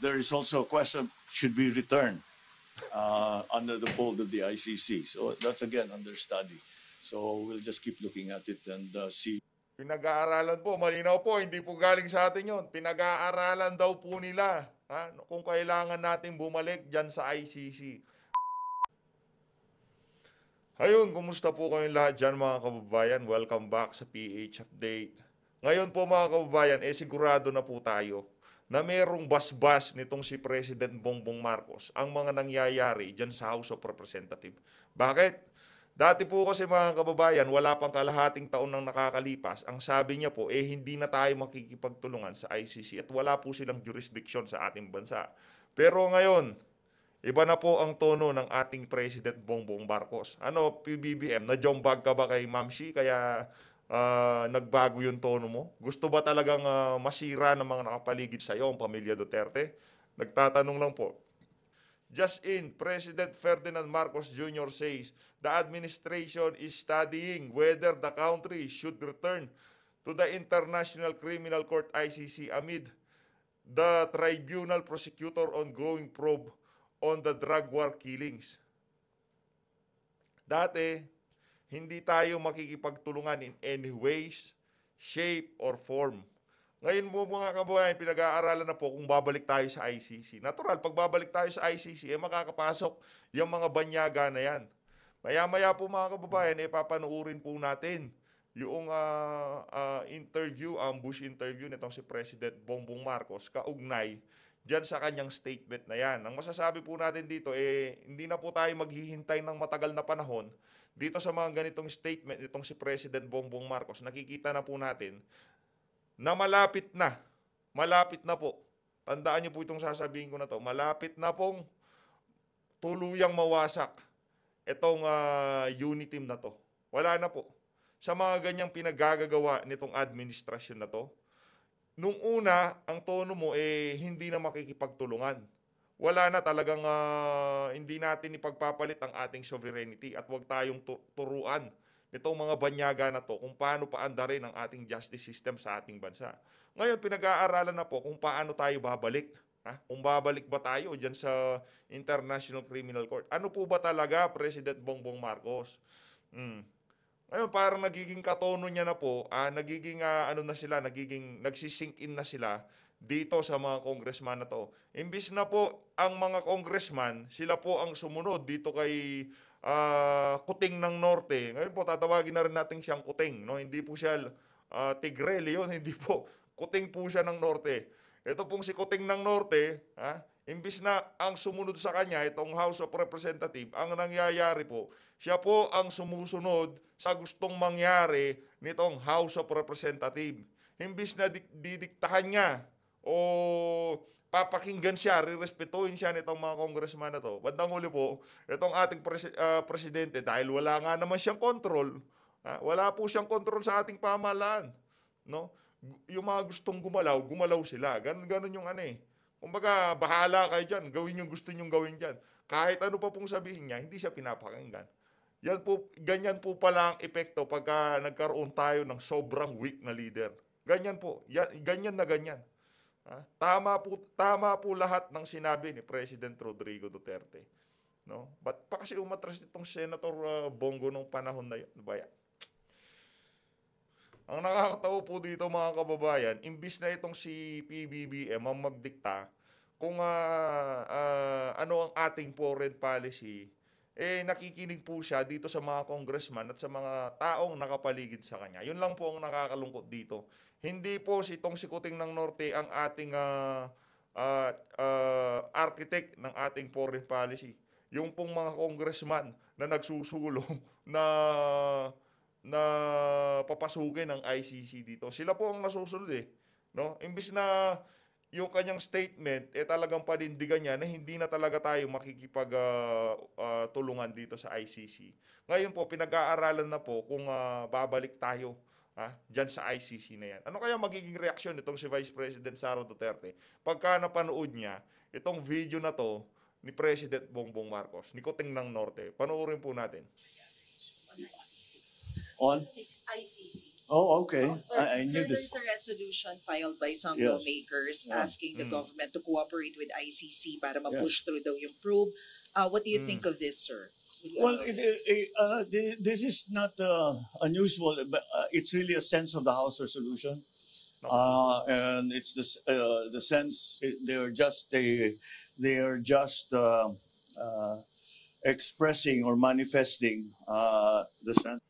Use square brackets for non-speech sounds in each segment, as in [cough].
there is also a question should be returned uh, under the fold of the ICC. So that's again under study. So we'll just keep looking at it and uh, see. Pinag-aaralan po, malinaw po, hindi po galing sa atin yon. Pinag-aaralan daw po nila ha, kung kailangan nating bumalik dyan sa ICC. Ayun, kumusta po kayong lahat dyan mga kababayan? Welcome back sa PH Update. Ngayon po mga kababayan, eh sigurado na po tayo na merong basbas nitong si President Bongbong Marcos ang mga nangyayari dyan sa House of Representatives. Bakit? Dati po kasi mga kababayan, wala pang kalahating taon nang nakakalipas. Ang sabi niya po, eh hindi na tayo makikipagtulungan sa ICC at wala po silang jurisdiction sa ating bansa. Pero ngayon, iba na po ang tono ng ating President Bongbong Marcos. Ano, PBBM, na-jombag ka ba kay Ma'am Shi? Kaya uh, nagbago yung tono mo? Gusto ba talagang uh, masira ng mga nakapaligid sa iyo ang pamilya Duterte? Nagtatanong lang po. Just in, President Ferdinand Marcos Jr. says the administration is studying whether the country should return to the International Criminal Court ICC amid the tribunal prosecutor ongoing probe on the drug war killings. Dati, hindi tayo makikipagtulungan in any ways, shape, or form. Ngayon mo mga kababayan, pinag-aaralan na po kung babalik tayo sa ICC. Natural, pag babalik tayo sa ICC, eh makakapasok yung mga banyaga na yan. Maya-maya po mga kababayan, eh papanuurin po natin yung uh, uh, interview, ambush interview nitong si President Bongbong Marcos kaugnay dyan sa kanyang statement na yan. Ang masasabi po natin dito, eh hindi na po tayo maghihintay ng matagal na panahon dito sa mga ganitong statement, itong si President Bongbong Marcos, nakikita na po natin na malapit na, malapit na po. Tandaan niyo po itong sasabihin ko na to, malapit na pong tuluyang mawasak itong uh, ah, Unitim na to. Wala na po. Sa mga ganyang pinagagagawa nitong administrasyon na to, nung una, ang tono mo eh hindi na makikipagtulungan wala na talagang uh, hindi natin ipagpapalit ang ating sovereignty at huwag tayong tu- turuan nitong mga banyaga na to kung paano paandarin ang ating justice system sa ating bansa. Ngayon, pinag-aaralan na po kung paano tayo babalik. Ha? Kung babalik ba tayo dyan sa International Criminal Court. Ano po ba talaga, President Bongbong Marcos? Hmm. Ngayon, parang nagiging katono niya na po, ah, nagiging ah, ano na sila, nagiging nagsisink in na sila dito sa mga congressman na to. Imbis na po ang mga congressman, sila po ang sumunod dito kay uh, Kuting ng Norte. Ngayon po tatawagin na rin natin siyang Kuting, no? Hindi po siya uh, Tigrel yun, [laughs] hindi po. Kuting po siya ng Norte. Ito pong si Kuting ng Norte, ha? Imbis na ang sumunod sa kanya, itong House of Representatives, ang nangyayari po, siya po ang sumusunod sa gustong mangyari nitong House of Representatives. Imbis na didiktahan niya o papakinggan siya, rerespetuhin siya nitong mga congressman na to. Bandang huli po, itong ating pres- uh, ah, presidente, dahil wala nga naman siyang control, ha, wala po siyang control sa ating pamahalaan. No? Yung mga gustong gumalaw, gumalaw sila. Ganun, ganun yung ano eh. Kumbaga, bahala kayo dyan. Gawin yung gusto nyong gawin dyan. Kahit ano pa pong sabihin niya, hindi siya pinapakinggan. Yan po, ganyan po pala ang epekto pagka nagkaroon tayo ng sobrang weak na leader. Ganyan po. Yan, ganyan na ganyan. Ha? Tama po tama po lahat ng sinabi ni President Rodrigo Duterte. No? But pa kasi umatras itong Senator uh, Bongo nung panahon na 'yon, ba? Ang nakakatawa po dito mga kababayan, imbis na itong si PBBM ang magdikta kung uh, uh, ano ang ating foreign policy, eh nakikinig po siya dito sa mga congressman at sa mga taong nakapaligid sa kanya. Yun lang po ang nakakalungkot dito. Hindi po si Tong Sikuting ng Norte ang ating uh, uh, uh, architect ng ating foreign policy. Yung pong mga congressman na nagsusulong [laughs] na na papasukin ng ICC dito. Sila po ang nasusunod eh. No? Imbis na yung kanyang statement, eh talagang panindigan niya na hindi na talaga tayo makikipag uh, uh, tulungan dito sa ICC. Ngayon po, pinag-aaralan na po kung uh, babalik tayo ah, dyan sa ICC na yan. Ano kaya magiging reaksyon nitong si Vice President Sara Duterte pagka napanood niya itong video na to ni President Bongbong Marcos, ni Kuting ng Norte. Panoorin po natin. On? ICC. Oh, okay. Oh, sir, I, I knew sir, this. There's a resolution filed by some yes. lawmakers yeah. Mm. asking the mm. government to cooperate with ICC para ma-push yes. through daw yung probe. Uh, what do you mm. think of this, sir? Well, it, it, eh, eh, uh, this is not uh, unusual, eh, but uh, it's really a sense of the house resolution. Uh, and it's this, uh, the sense they are just a, they are just uh, uh, expressing or manifesting uh, the sense.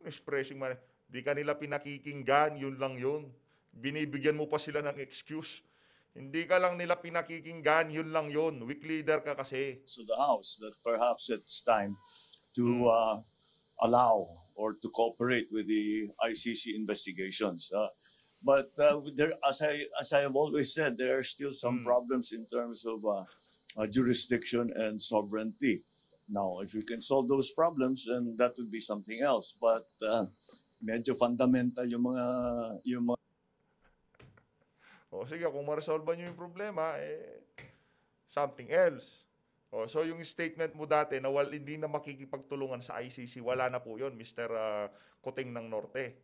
Expressing man, di kanila pinakikinggan, yun lang yun. Binibigyan mo pa sila ng excuse hindi ka lang nila pinakikinggan, yun lang yun. Weak leader ka kasi. So the House, that perhaps it's time to hmm. uh, allow or to cooperate with the ICC investigations. Uh, but uh, there, as I as I have always said, there are still some mm. problems in terms of uh, uh, jurisdiction and sovereignty. Now, if you can solve those problems, then that would be something else. But uh, medyo fundamental yung mga yung mga o sige, kung ma-resolve nyo yung problema, eh, something else. O, so yung statement mo dati na wal, hindi na makikipagtulungan sa ICC, wala na po yun, Mr. Uh, ah, Kuting ng Norte.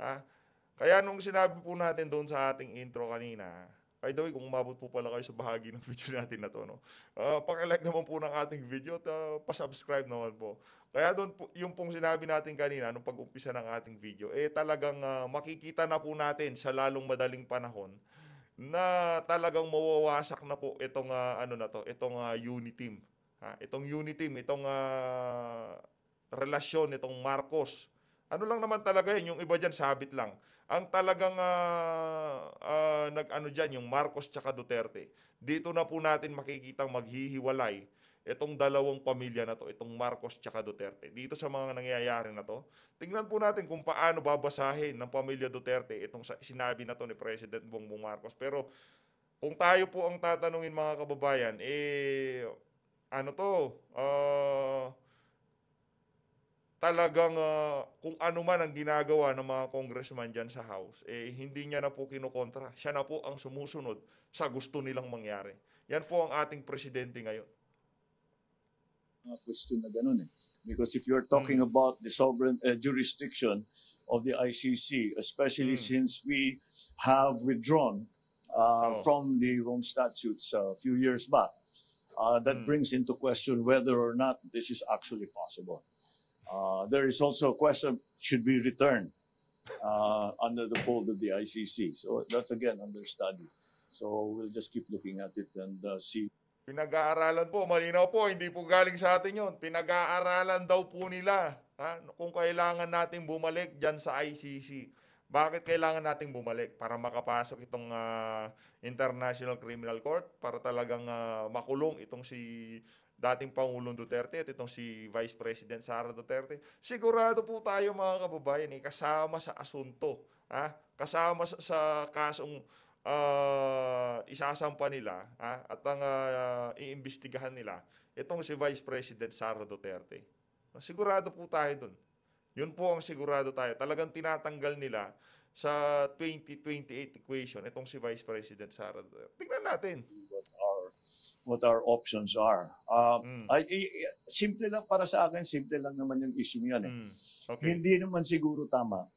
Ha? Kaya nung sinabi po natin doon sa ating intro kanina, by the way, kung umabot po pala kayo sa bahagi ng [laughs] video natin na to, no? Uh, pakilike naman po ng ating video at uh, pasubscribe naman po. Kaya doon po, yung pong sinabi natin kanina, nung pag-umpisa ng ating video, eh talagang uh, makikita na po natin sa lalong madaling panahon na talagang mawawasak na po itong uh, ano na to, itong uh, team. Ha, itong team, itong uh, relasyon itong Marcos. Ano lang naman talaga 'yan, yung iba diyan sabit lang. Ang talagang uh, uh, nag-ano diyan yung Marcos tsaka Duterte. Dito na po natin makikitang maghihiwalay itong dalawang pamilya na to, itong Marcos tsaka Duterte. Dito sa mga nangyayari na to, tingnan po natin kung paano babasahin ng pamilya Duterte itong sinabi na to ni President Bongbong Marcos. Pero kung tayo po ang tatanungin mga kababayan, eh ano to, uh, talagang uh, kung ano man ang ginagawa ng mga congressman dyan sa House, eh hindi niya na po kinokontra. Siya na po ang sumusunod sa gusto nilang mangyari. Yan po ang ating presidente ngayon. mga question na ganun eh. Because if you're talking mm. about the sovereign uh, jurisdiction of the ICC, especially mm. since we have withdrawn uh, oh. from the Rome statutes uh, a few years back, uh, that mm. brings into question whether or not this is actually possible. Uh, there is also a question, should we return under the fold of the ICC? So that's again under study. So we'll just keep looking at it and see. Pinag-aaralan po, malinaw po, hindi po galing sa atin yon. Pinag-aaralan daw po nila ha, kung kailangan nating bumalik dyan sa ICC. Bakit kailangan nating bumalik para makapasok itong uh, International Criminal Court para talagang uh, makulong itong si dating Pangulong Duterte at itong si Vice President Sara Duterte. Sigurado po tayo mga kababayan, eh, kasama sa asunto, ha? kasama sa, sa kasong uh, isasampa nila ha? at ang uh, iimbestigahan nila itong si Vice President Sara Duterte. Sigurado po tayo dun. Yun po ang sigurado tayo. Talagang tinatanggal nila sa 2028 equation itong si Vice President Sara Duterte. Tingnan natin. What our, what our options are. Uh, mm. ay, ay, simple lang para sa akin, simple lang naman yung issue niyan. Eh. Mm. Okay. Hindi naman siguro tama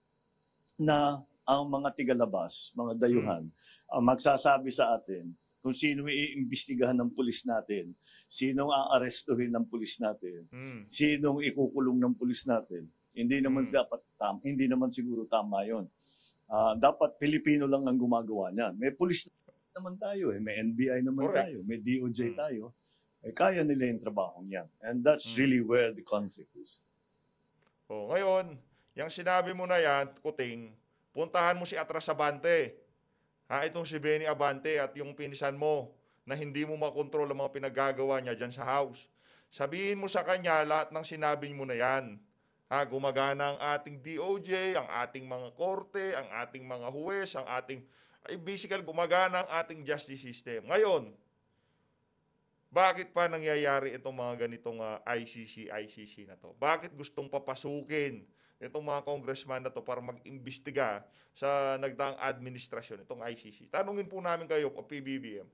na ang mga tigalabas, mga dayuhan, hmm. ang magsasabi sa atin kung sino iimbestigahan ng pulis natin, sinong aarestuhin ng pulis natin, hmm. sinong ikukulong ng pulis natin. Hindi naman hmm. dapat tam, hindi naman siguro tama 'yon. Uh, ah, dapat Pilipino lang ang gumagawa niyan. May pulis naman tayo eh, may NBI naman Correct. tayo, may DOJ hmm. tayo. Eh, kaya nila yung trabaho niyan. And that's hmm. really where the conflict is. Oh, ngayon, yung sinabi mo na yan, kuting, puntahan mo si Atras Abante. Ha, itong si Benny Abante at yung pinisan mo na hindi mo makontrol ang mga pinagagawa niya dyan sa house. Sabihin mo sa kanya lahat ng sinabi mo na yan. Ha, gumagana ang ating DOJ, ang ating mga korte, ang ating mga huwes, ang ating... Ay, basically, gumagana ang ating justice system. Ngayon, bakit pa nangyayari itong mga ganitong uh, ah, ICC, ICC na to? Bakit gustong papasukin itong mga congressman na to para mag-imbestiga sa nagdaang administrasyon, itong ICC. Tanungin po namin kayo po, PBBM,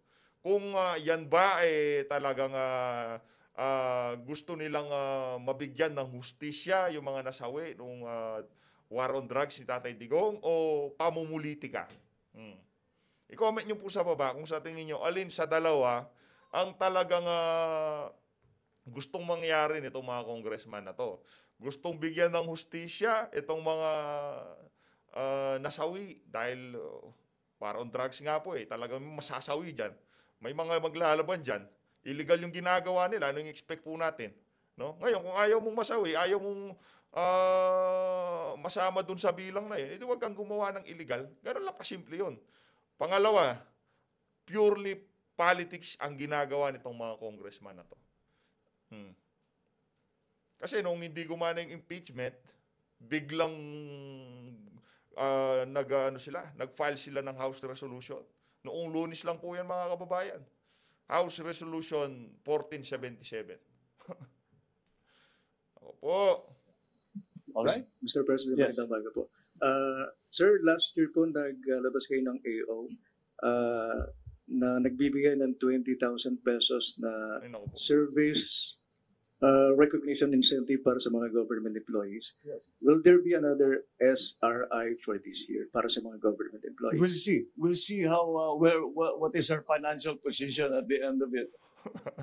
kung uh, yan ba eh talagang uh, uh, gusto nilang uh, mabigyan ng hustisya yung mga nasawi nung uh, war on drugs ni Tatay Digong o pamumulitika? Hmm. I-comment nyo po sa baba kung sa tingin nyo alin sa dalawa ang talagang uh, gustong mangyari nitong mga congressman na to. Gustong bigyan ng hustisya itong mga uh, nasawi dahil uh, oh, para on drugs nga po eh. Talagang masasawi dyan. May mga maglalaban dyan. Illegal yung ginagawa nila. Anong expect po natin? No? Ngayon, kung ayaw mong masawi, ayaw mong uh, masama dun sa bilang na yun, edi huwag kang gumawa ng illegal. Ganun lang kasimple yun. Pangalawa, purely politics ang ginagawa nitong mga congressman na to. Hmm. Kasi nung hindi gumana yung impeachment, biglang uh, ah, nag ano sila, nag-file sila ng House Resolution. Noong lunis lang po yan mga kababayan. House Resolution 1477. Opo. [laughs] po. Alright. Mr. President, yes. magandang baga po. Uh, sir, last year po naglabas ah, kayo ng AO. Uh, na nagbibigay ng 20,000 pesos na service uh, recognition incentive para sa mga government employees. Yes. Will there be another SRI for this year para sa mga government employees? We'll see. We'll see how uh, where what, what is our financial position at the end of it. [laughs]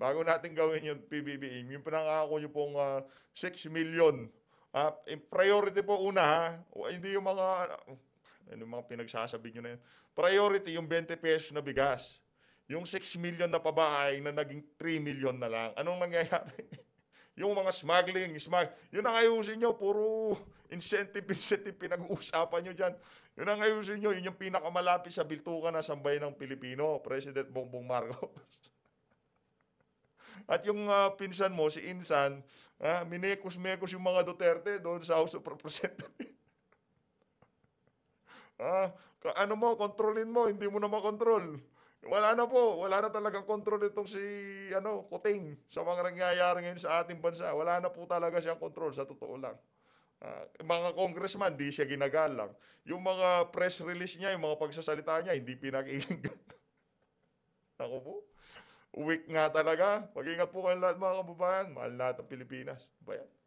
Bago natin gawin yung PBBM, yung pinangako nyo pong uh, 6 million. Uh, priority po una ha. Hindi yung mga ano yung mga pinagsasabi nyo na yun? Priority, yung 20 pesos na bigas. Yung 6 million na pabahay na naging 3 million na lang. Anong nangyayari? [laughs] yung mga smuggling, smug, yun ang ayusin nyo. Puro incentive, incentive pinag-uusapan nyo dyan. Yun ang ayusin nyo. Yun yung pinakamalapit sa biltukan na sambay ng Pilipino, President Bongbong Marcos. [laughs] At yung uh, pinsan mo, si Insan, uh, minekos-mekos yung mga Duterte doon sa House of Representatives. Ah, ano mo, kontrolin mo, hindi mo na makontrol. Wala na po, wala na talagang kontrol itong si ano, Kuting sa mga nangyayari ngayon sa ating bansa. Wala na po talaga siyang kontrol sa totoo lang. Uh, mga congressman, di siya ginagalang. Yung mga press release niya, yung mga pagsasalita niya, hindi pinakinggan. [laughs] Ako po. Weak nga talaga. Mag-ingat po kayo lahat mga kababayan. Mahal lahat ng Pilipinas. Bayan.